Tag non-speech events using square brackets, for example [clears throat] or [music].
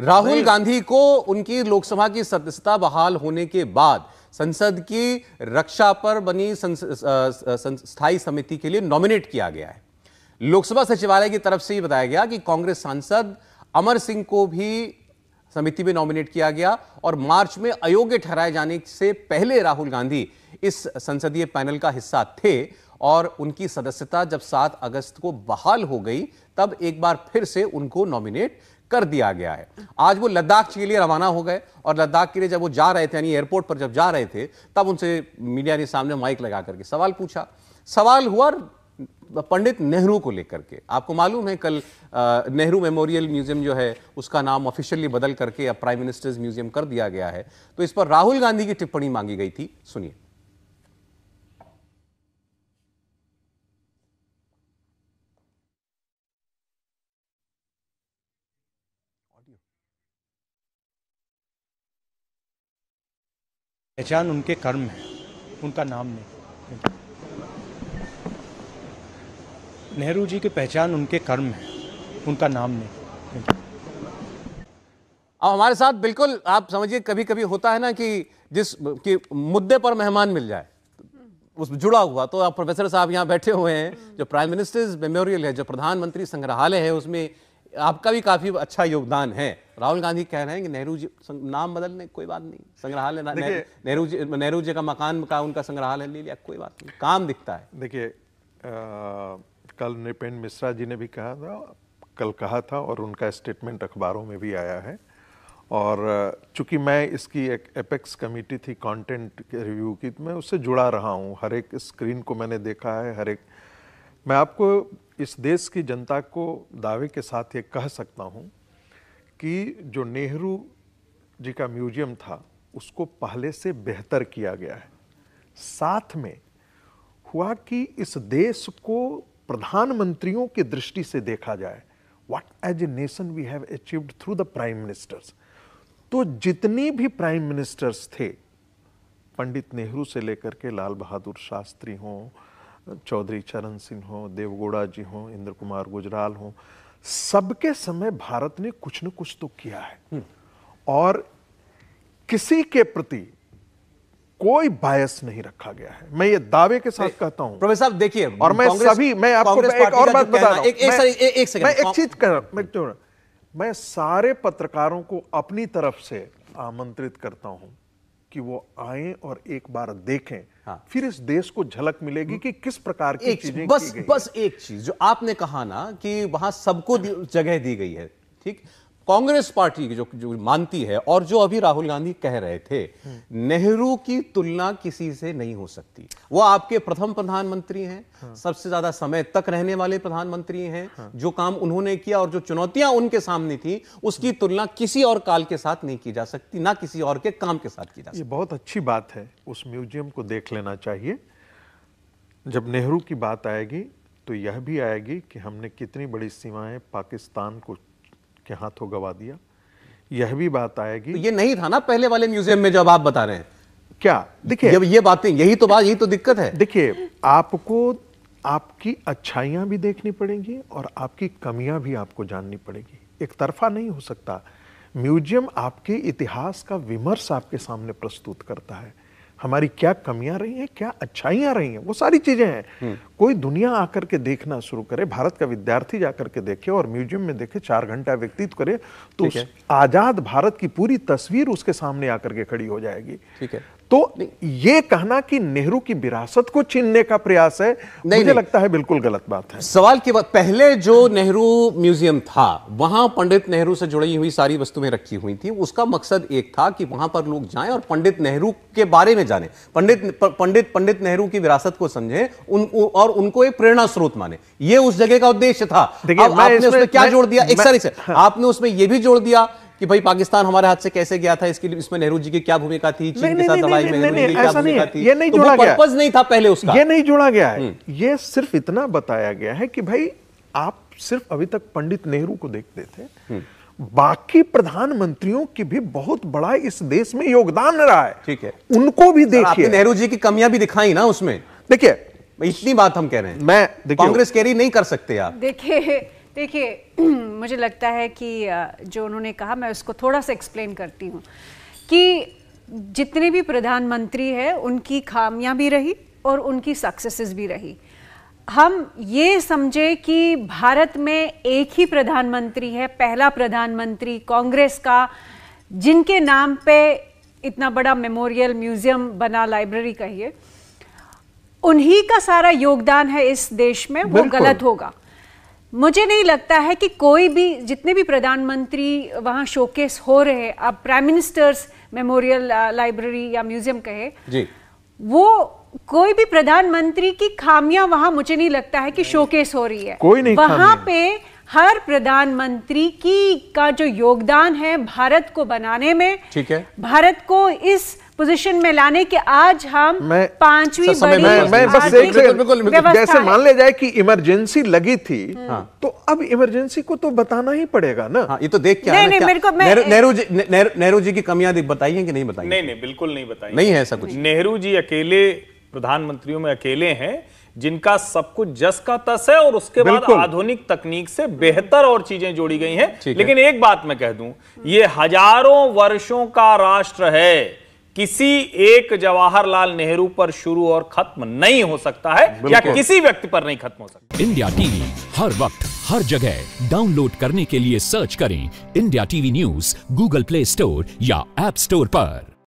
राहुल गांधी को उनकी लोकसभा की सदस्यता बहाल होने के बाद संसद की रक्षा पर बनी स्थायी समिति के लिए नॉमिनेट किया गया है लोकसभा सचिवालय की तरफ से ही बताया गया कि कांग्रेस सांसद अमर सिंह को भी समिति में नॉमिनेट किया गया और मार्च में अयोग्य ठहराए जाने से पहले राहुल गांधी इस संसदीय पैनल का हिस्सा थे और उनकी सदस्यता जब 7 अगस्त को बहाल हो गई तब एक बार फिर से उनको नॉमिनेट कर दिया गया है आज वो लद्दाख के लिए रवाना हो गए और लद्दाख के लिए जब वो जा रहे थे यानी एयरपोर्ट पर जब जा रहे थे तब उनसे मीडिया ने सामने माइक लगा करके सवाल पूछा सवाल हुआ पंडित नेहरू को लेकर के आपको मालूम है कल नेहरू मेमोरियल म्यूजियम जो है उसका नाम ऑफिशियली बदल करके अब प्राइम मिनिस्टर्स म्यूजियम कर दिया गया है तो इस पर राहुल गांधी की टिप्पणी मांगी गई थी सुनिए पहचान उनके कर्म है उनका नाम नहीं नेहरू जी की पहचान उनके कर्म है उनका नाम नहीं अब हमारे साथ बिल्कुल आप समझिए कभी कभी होता है ना कि जिस कि मुद्दे पर मेहमान मिल जाए उस जुड़ा हुआ तो आप प्रोफेसर साहब यहाँ बैठे हुए हैं जो प्राइम मिनिस्टर्स मेमोरियल है जो प्रधानमंत्री संग्रहालय है उसमें आपका भी काफी अच्छा योगदान है राहुल गांधी कह रहे हैं कि नेहरू जी नाम बदलने कोई बात नहीं संग्रहालय नेहरू जी नेहरू जी का मकान का उनका संग्रहालय ले लिया कोई बात नहीं काम दिखता है देखिए कल नृपेन मिश्रा जी ने भी कहा था कल कहा था और उनका स्टेटमेंट अखबारों में भी आया है और चूंकि मैं इसकी एक एपेक्स कमेटी थी कंटेंट रिव्यू की मैं उससे जुड़ा रहा हूँ हर एक स्क्रीन को मैंने देखा है हर एक मैं आपको इस देश की जनता को दावे के साथ ये कह सकता हूँ कि जो नेहरू जी का म्यूजियम था उसको पहले से बेहतर किया गया है साथ में हुआ कि इस देश को प्रधानमंत्रियों की दृष्टि से देखा जाए what as a nation we have achieved through the prime ministers तो जितने भी प्राइम मिनिस्टर्स थे पंडित नेहरू से लेकर के लाल बहादुर शास्त्री हों चौधरी चरण सिंह हो देवगौड़ा जी हो इंद्र कुमार गुजराल हो सबके समय भारत ने कुछ न कुछ तो किया है हम्म। और किसी के प्रति कोई बायस नहीं रखा गया है मैं ये दावे के साथ कहता हूं प्रोफेसर साहब देखिए और मैं सभी मैं आपको एक और बात बता रहा हूं एक, मैं, एक, मैं एक चीज कह रहा मैं क्यों मैं सारे पत्रकारों को अपनी तरफ से आमंत्रित करता हूं कि वो आए और एक बार देखें हाँ। फिर इस देश को झलक मिलेगी कि किस प्रकार की चीजें बस की गई बस एक चीज जो आपने कहा ना कि वहां सबको जगह दी गई है ठीक कांग्रेस पार्टी जो, जो मानती है और जो अभी राहुल गांधी कह रहे थे नेहरू की तुलना किसी से नहीं हो सकती वो आपके प्रथम प्रधानमंत्री हैं हाँ। सबसे ज्यादा समय तक रहने वाले प्रधानमंत्री हैं हाँ। जो काम उन्होंने किया और जो चुनौतियां उनके सामने थी उसकी तुलना किसी और काल के साथ नहीं की जा सकती ना किसी और के काम के साथ की जा सकती ये बहुत अच्छी बात है उस म्यूजियम को देख लेना चाहिए जब नेहरू की बात आएगी तो यह भी आएगी कि हमने कितनी बड़ी सीमाएं पाकिस्तान को के हाथों गवा दिया यह भी बात आएगी तो ये नहीं था ना पहले वाले म्यूजियम में जब आप बता रहे हैं क्या देखिए जब ये बातें यही तो बात यही तो दिक्कत है देखिए आपको आपकी अच्छाइयां भी देखनी पड़ेंगी और आपकी कमियां भी आपको जाननी पड़ेगी एक तरफा नहीं हो सकता म्यूजियम आपके इतिहास का विमर्श आपके सामने प्रस्तुत करता है हमारी क्या कमियां रही हैं क्या अच्छाइयां रही हैं वो सारी चीज़ें हैं हम्म। कोई दुनिया आकर के देखना शुरू करे भारत का विद्यार्थी जाकर के देखे और म्यूजियम में देखे चार घंटा व्यतीत करे तो आज़ाद भारत की पूरी तस्वीर उसके सामने आकर के खड़ी हो जाएगी ठीक है तो ये कहना कि नेहरू की विरासत को छीनने का प्रयास है नहीं, मुझे नहीं। लगता है बिल्कुल गलत बात है सवाल के बाद पहले जो नेहरू म्यूजियम था वहां पंडित नेहरू से जुड़ी हुई सारी वस्तुएं रखी हुई थी उसका मकसद एक था कि वहां पर लोग जाएं और पंडित नेहरू के बारे में जाने पंडित पंडित पंडित नेहरू की विरासत को समझे उन, और उनको एक प्रेरणा स्रोत माने ये उस जगह का उद्देश्य था आपने उसमें क्या जोड़ दिया एक सारी से हाँ। आपने उसमें यह भी जोड़ दिया कि भाई पाकिस्तान हमारे हाथ से कैसे गया था इसके लिए इसमें नेहरू जी की क्या भूमिका थी चीन के साथ लड़ाई में ये नहीं तो जोड़ा गया नहीं था पहले उसका ये नहीं जोड़ा गया है हम्म। ये सिर्फ इतना बताया गया है कि भाई आप सिर्फ अभी तक पंडित नेहरू को देखते थे हम्म। बाकी प्रधानमंत्रियों की भी बहुत बड़ा इस देश में योगदान रहा है ठीक है उनको भी देखिए नेहरू जी की कमियां भी दिखाई ना उसमें देखिए इतनी बात हम कह रहे हैं मैं कांग्रेस कैरी नहीं कर सकते आप देखिए देखिए [clears throat] मुझे लगता है कि जो उन्होंने कहा मैं उसको थोड़ा सा एक्सप्लेन करती हूँ कि जितने भी प्रधानमंत्री हैं उनकी खामियां भी रही और उनकी सक्सेसेस भी रही हम ये समझे कि भारत में एक ही प्रधानमंत्री है पहला प्रधानमंत्री कांग्रेस का जिनके नाम पे इतना बड़ा मेमोरियल म्यूजियम बना लाइब्रेरी कहिए उन्हीं का सारा योगदान है इस देश में वो गलत होगा मुझे नहीं लगता है कि कोई भी जितने भी प्रधानमंत्री वहाँ शोकेस हो रहे अब प्राइम मिनिस्टर्स मेमोरियल लाइब्रेरी या म्यूजियम कहे जी वो कोई भी प्रधानमंत्री की खामियां वहां मुझे नहीं लगता है कि शोकेस हो रही है कोई नहीं वहां पे हर प्रधानमंत्री की का जो योगदान है भारत को बनाने में ठीक है भारत को इस पोजीशन में लाने कि आज हम पांचवी बड़ी मैं, मैं बस एक जैसे मान ले जाए कि इमरजेंसी लगी थी हम्म। हाँ, तो अब इमरजेंसी को तो बताना ही पड़ेगा ना हाँ, ये तो देख क्या नेहरू जी नेहरू जी की कमियां बताइए कि नहीं बताइए नहीं नहीं बिल्कुल नहीं बताइए नहीं है ऐसा कुछ नेहरू जी अकेले प्रधानमंत्रियों में अकेले हैं जिनका सब कुछ जस का तस है और उसके बाद आधुनिक तकनीक से बेहतर और चीजें जोड़ी गई हैं लेकिन एक बात मैं कह दूं ये हजारों वर्षों का राष्ट्र है किसी एक जवाहरलाल नेहरू पर शुरू और खत्म नहीं हो सकता है या किसी व्यक्ति पर नहीं खत्म हो सकता इंडिया टीवी हर वक्त हर जगह डाउनलोड करने के लिए सर्च करें India TV news Google Play Store या एप स्टोर पर